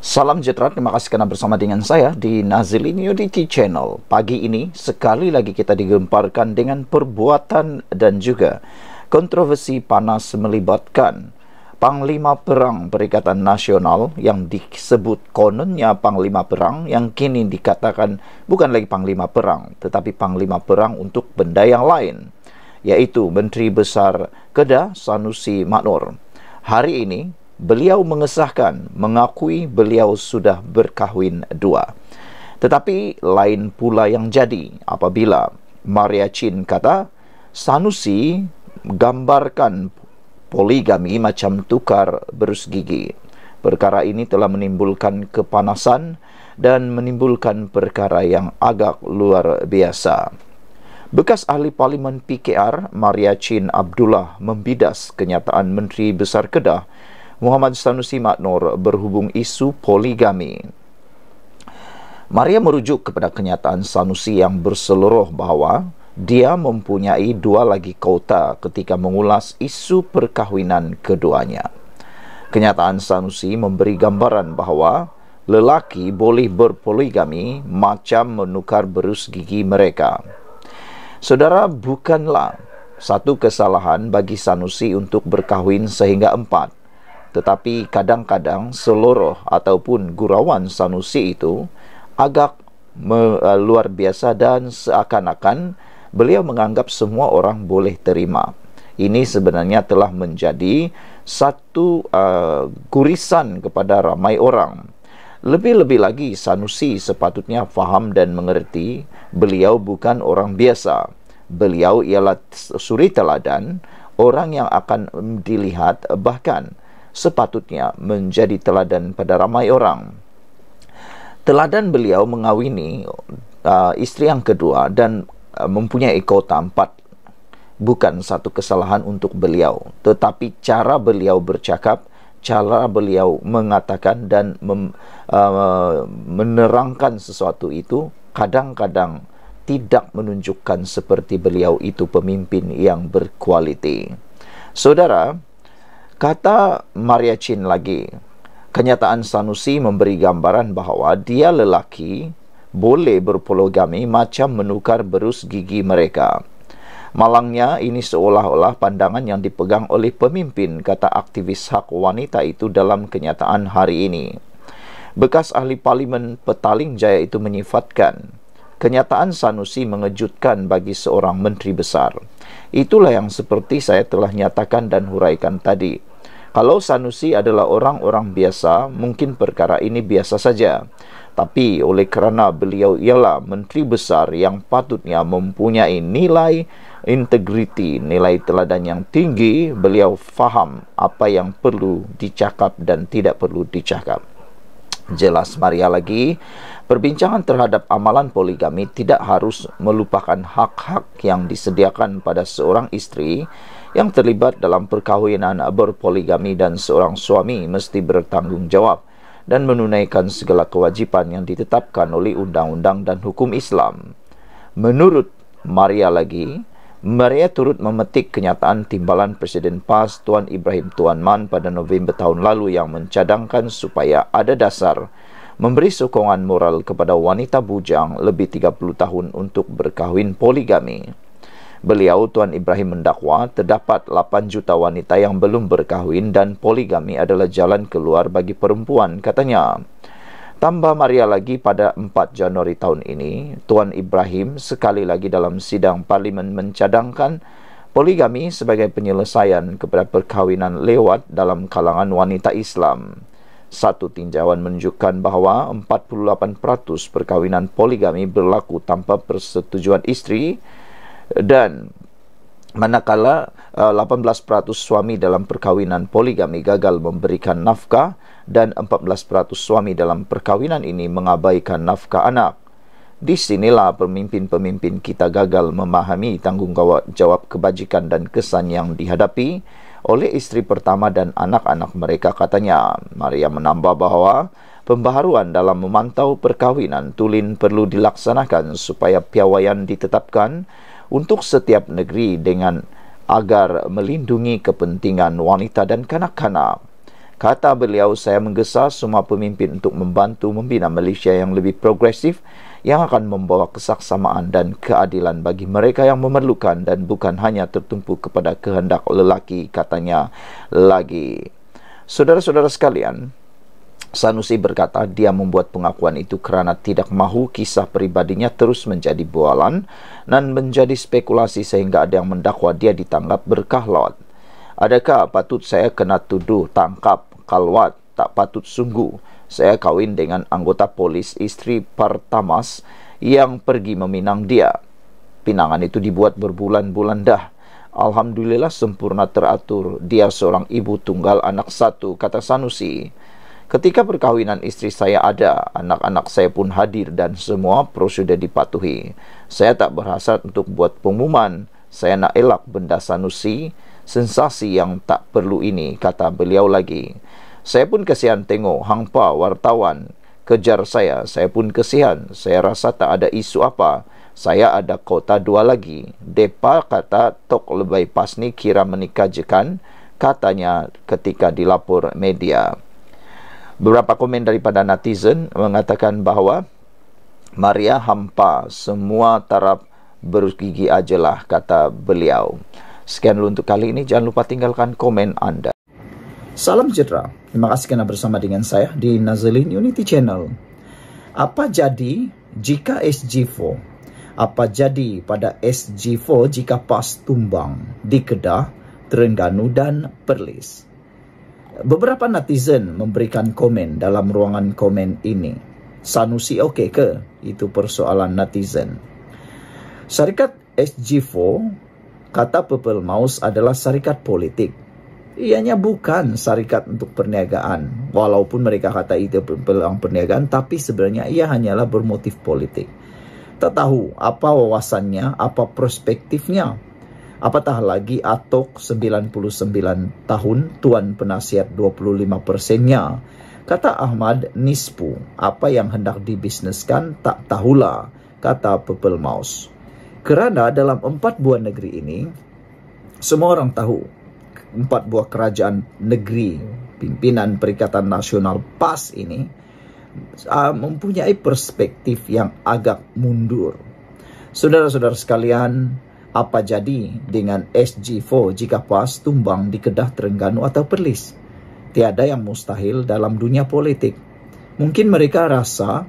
Salam sejahtera, terima kasih kerana bersama dengan saya di Nazilin Unity Channel. Pagi ini, sekali lagi kita digemparkan dengan perbuatan dan juga kontroversi panas melibatkan Panglima Perang Perikatan Nasional yang disebut kononnya Panglima Perang yang kini dikatakan bukan lagi Panglima Perang tetapi Panglima Perang untuk benda yang lain yaitu Menteri Besar Kedah Sanusi Maknur. Hari ini beliau mengesahkan mengakui beliau sudah berkahwin dua. Tetapi lain pula yang jadi apabila Maria Chin kata Sanusi gambarkan poligami macam tukar berus gigi. Perkara ini telah menimbulkan kepanasan dan menimbulkan perkara yang agak luar biasa. Bekas ahli parlimen PKR Maria Chin Abdullah membidas kenyataan Menteri Besar Kedah Muhammad Sanusi Maknor berhubung isu poligami. Maria merujuk kepada kenyataan Sanusi yang berseluruh bahawa dia mempunyai dua lagi kota ketika mengulas isu perkahwinan keduanya. Kenyataan Sanusi memberi gambaran bahawa lelaki boleh berpoligami macam menukar berus gigi mereka. Saudara, bukanlah satu kesalahan bagi Sanusi untuk berkahwin sehingga empat tetapi kadang-kadang seluruh ataupun gurauan sanusi itu agak eh, luar biasa dan seakan-akan beliau menganggap semua orang boleh terima. Ini sebenarnya telah menjadi satu uh, gurisan kepada ramai orang. Lebih-lebih lagi sanusi sepatutnya faham dan mengerti beliau bukan orang biasa. Beliau ialah suri teladan, orang yang akan mm, dilihat eh, bahkan sepatutnya menjadi teladan pada ramai orang. Teladan beliau mengawini uh, istri yang kedua dan uh, mempunyai kota empat. Bukan satu kesalahan untuk beliau, tetapi cara beliau bercakap, cara beliau mengatakan dan mem, uh, menerangkan sesuatu itu kadang-kadang tidak menunjukkan seperti beliau itu pemimpin yang berkualiti. Saudara, Kata Maria Chin lagi, kenyataan Sanusi memberi gambaran bahawa dia lelaki boleh berpologami macam menukar berus gigi mereka. Malangnya ini seolah-olah pandangan yang dipegang oleh pemimpin kata aktivis hak wanita itu dalam kenyataan hari ini. Bekas ahli parlimen Petaling Jaya itu menyifatkan kenyataan Sanusi mengejutkan bagi seorang menteri besar. Itulah yang seperti saya telah nyatakan dan huraikan tadi. Kalau Sanusi adalah orang-orang biasa, mungkin perkara ini biasa saja. Tapi oleh kerana beliau ialah menteri besar yang patutnya mempunyai nilai integriti, nilai teladan yang tinggi, beliau faham apa yang perlu dicakap dan tidak perlu dicakap. Jelas Maria lagi, perbincangan terhadap amalan poligami tidak harus melupakan hak-hak yang disediakan pada seorang istri yang terlibat dalam perkahwinan berpoligami dan seorang suami mesti bertanggungjawab dan menunaikan segala kewajipan yang ditetapkan oleh undang-undang dan hukum Islam. Menurut Maria lagi, Maria turut memetik kenyataan timbalan Presiden PAS Tuan Ibrahim Tuan Man pada November tahun lalu yang mencadangkan supaya ada dasar memberi sokongan moral kepada wanita bujang lebih 30 tahun untuk berkahwin poligami. Beliau Tuan Ibrahim mendakwa terdapat 8 juta wanita yang belum berkahwin dan poligami adalah jalan keluar bagi perempuan katanya. Tambah Maria lagi pada 4 Januari tahun ini, Tuan Ibrahim sekali lagi dalam sidang parlimen mencadangkan poligami sebagai penyelesaian kepada perkahwinan lewat dalam kalangan wanita Islam. Satu tinjauan menunjukkan bahawa 48% perkahwinan poligami berlaku tanpa persetujuan isteri dan manakala 18% uh, suami dalam perkawinan poligami gagal memberikan nafkah dan 14% suami dalam perkawinan ini mengabaikan nafkah anak. Di sinilah pemimpin-pemimpin kita gagal memahami tanggungjawab kebajikan dan kesan yang dihadapi oleh istri pertama dan anak-anak mereka katanya. Maria menambah bahawa pembaharuan dalam memantau perkahwinan tulin perlu dilaksanakan supaya piawaian ditetapkan untuk setiap negeri dengan agar melindungi kepentingan wanita dan kanak-kanak. Kata beliau, saya menggesa semua pemimpin untuk membantu membina Malaysia yang lebih progresif yang akan membawa kesaksamaan dan keadilan bagi mereka yang memerlukan dan bukan hanya tertumpu kepada kehendak lelaki, katanya lagi. Saudara-saudara sekalian, Sanusi berkata dia membuat pengakuan itu kerana tidak mahu kisah peribadinya terus menjadi bualan dan menjadi spekulasi sehingga ada yang mendakwa dia ditanggap berkahlawat. Adakah patut saya kena tuduh tangkap kalwat tak patut sungguh saya kawin dengan anggota polis istri Partamas yang pergi meminang dia. Pinangan itu dibuat berbulan-bulan dah. Alhamdulillah sempurna teratur dia seorang ibu tunggal anak satu kata Sanusi. Ketika perkahwinan istri saya ada, anak-anak saya pun hadir dan semua prosedur dipatuhi. Saya tak berhasrat untuk buat pengumuman. Saya nak elak benda sanusi, sensasi yang tak perlu ini, kata beliau lagi. Saya pun kesian tengok hangpa wartawan kejar saya. Saya pun kesian. Saya rasa tak ada isu apa. Saya ada kota dua lagi. Depa kata tok lebih pas ni kira menikah jekan, katanya ketika dilapor media beberapa komen daripada netizen mengatakan bahawa Maria hampa semua taraf bergigi ajalah kata beliau. Sekian dulu untuk kali ini. Jangan lupa tinggalkan komen anda. Salam sejahtera. Terima kasih kerana bersama dengan saya di Nazlin Unity Channel. Apa jadi jika SG4? Apa jadi pada SG4 jika PAS tumbang di Kedah, Terengganu dan Perlis? Beberapa netizen memberikan komen dalam ruangan komen ini. Sanusi oke okay ke? Itu persoalan netizen. Syarikat SG4, kata Purple Mouse adalah syarikat politik. Ianya bukan syarikat untuk perniagaan. Walaupun mereka kata itu pelang perniagaan, tapi sebenarnya ia hanyalah bermotif politik. Tak tahu apa wawasannya, apa perspektifnya Apatah lagi Atok 99 tahun Tuan Penasihat 25%-nya. Kata Ahmad Nispu, apa yang hendak dibisneskan tak tahulah, kata Purple Mouse. Kerana dalam empat buah negeri ini, semua orang tahu empat buah kerajaan negeri pimpinan Perikatan Nasional PAS ini uh, mempunyai perspektif yang agak mundur. Saudara-saudara sekalian, apa jadi dengan SG4 jika PAS tumbang di Kedah Terengganu atau Perlis? Tiada yang mustahil dalam dunia politik. Mungkin mereka rasa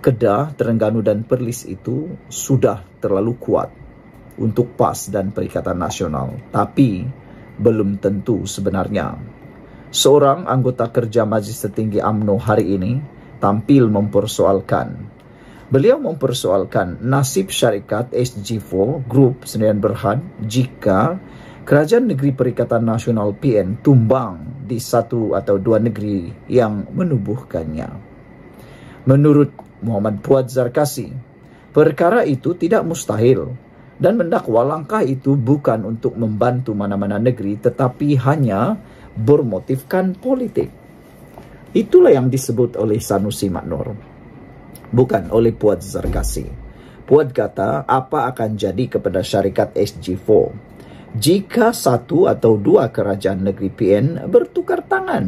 Kedah, Terengganu dan Perlis itu sudah terlalu kuat untuk PAS dan Perikatan Nasional. Tapi belum tentu sebenarnya. Seorang anggota kerja Majlis Tertinggi AMNO hari ini tampil mempersoalkan Beliau mempersoalkan nasib syarikat SG4 Group Senayan Berhad jika Kerajaan Negeri Perikatan Nasional PN tumbang di satu atau dua negeri yang menubuhkannya. Menurut Muhammad Puat Zarkasi, perkara itu tidak mustahil dan mendakwa langkah itu bukan untuk membantu mana-mana negeri tetapi hanya bermotifkan politik. Itulah yang disebut oleh Sanusi Maknur bukan oleh Puat Zarkasi. Puat kata, apa akan jadi kepada syarikat SG4? Jika satu atau dua kerajaan negeri PN bertukar tangan.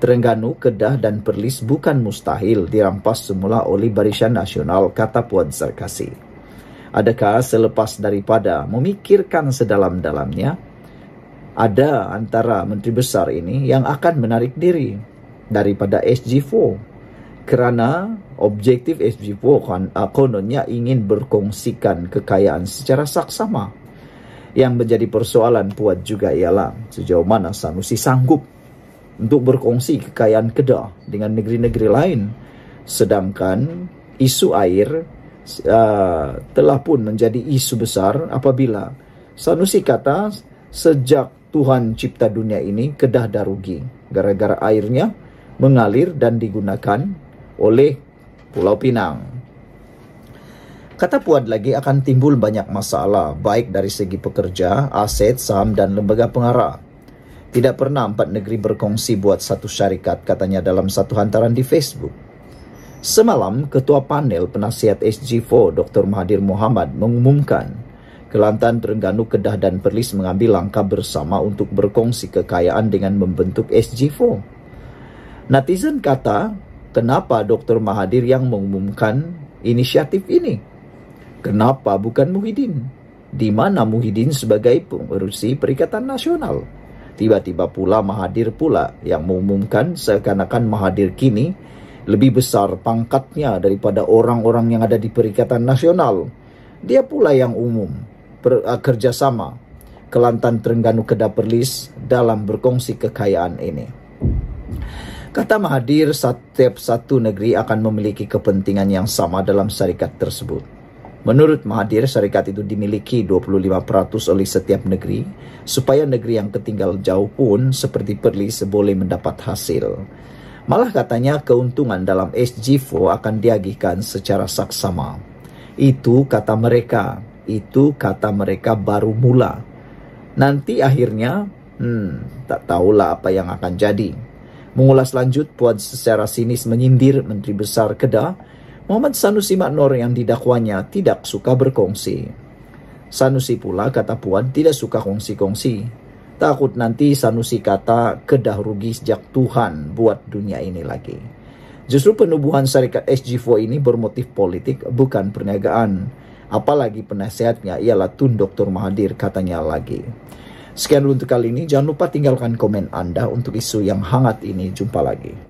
Terengganu, Kedah dan Perlis bukan mustahil dirampas semula oleh Barisan Nasional, kata Puan Zarkasi. Adakah selepas daripada memikirkan sedalam-dalamnya, ada antara Menteri Besar ini yang akan menarik diri daripada SG4? kerana objektif SG Poor kon, uh, kononnya ingin berkongsikan kekayaan secara saksama. Yang menjadi persoalan puat juga ialah sejauh mana Sanusi sanggup untuk berkongsi kekayaan Kedah dengan negeri-negeri lain. Sedangkan isu air uh, telah pun menjadi isu besar apabila Sanusi kata sejak Tuhan cipta dunia ini Kedah darugi gara-gara airnya mengalir dan digunakan oleh Pulau Pinang. Kata Puan lagi akan timbul banyak masalah baik dari segi pekerja, aset, saham dan lembaga pengarah. Tidak pernah empat negeri berkongsi buat satu syarikat katanya dalam satu hantaran di Facebook. Semalam, Ketua Panel Penasihat SG4 Dr. Mahathir Mohamad mengumumkan Kelantan, Terengganu, Kedah dan Perlis mengambil langkah bersama untuk berkongsi kekayaan dengan membentuk SG4. Netizen kata, kenapa Dr. Mahadir yang mengumumkan inisiatif ini? Kenapa bukan Muhyiddin? Di mana Muhyiddin sebagai pengurusi Perikatan Nasional? Tiba-tiba pula Mahadir pula yang mengumumkan seakan-akan Mahathir kini lebih besar pangkatnya daripada orang-orang yang ada di Perikatan Nasional. Dia pula yang umum per, uh, kerjasama Kelantan Terengganu Kedah Perlis dalam berkongsi kekayaan ini. Kata Mahadir, setiap satu negeri akan memiliki kepentingan yang sama dalam syarikat tersebut. Menurut Mahadir, syarikat itu dimiliki 25% oleh setiap negeri supaya negeri yang ketinggal jauh pun seperti Perlis boleh mendapat hasil. Malah katanya keuntungan dalam SG4 akan diagihkan secara saksama. Itu kata mereka, itu kata mereka baru mula. Nanti akhirnya, hmm, tak tahulah apa yang akan jadi. Mengulas lanjut, Puan secara sinis menyindir Menteri Besar Kedah, Muhammad Sanusi Maknor yang didakwanya tidak suka berkongsi. Sanusi pula kata Puan tidak suka kongsi-kongsi. Takut nanti Sanusi kata Kedah rugi sejak Tuhan buat dunia ini lagi. Justru penubuhan syarikat SG4 ini bermotif politik bukan perniagaan. Apalagi penasehatnya ialah Tun Dr. Mahathir katanya lagi. Sekian dulu untuk kali ini. Jangan lupa tinggalkan komen Anda untuk isu yang hangat ini. Jumpa lagi.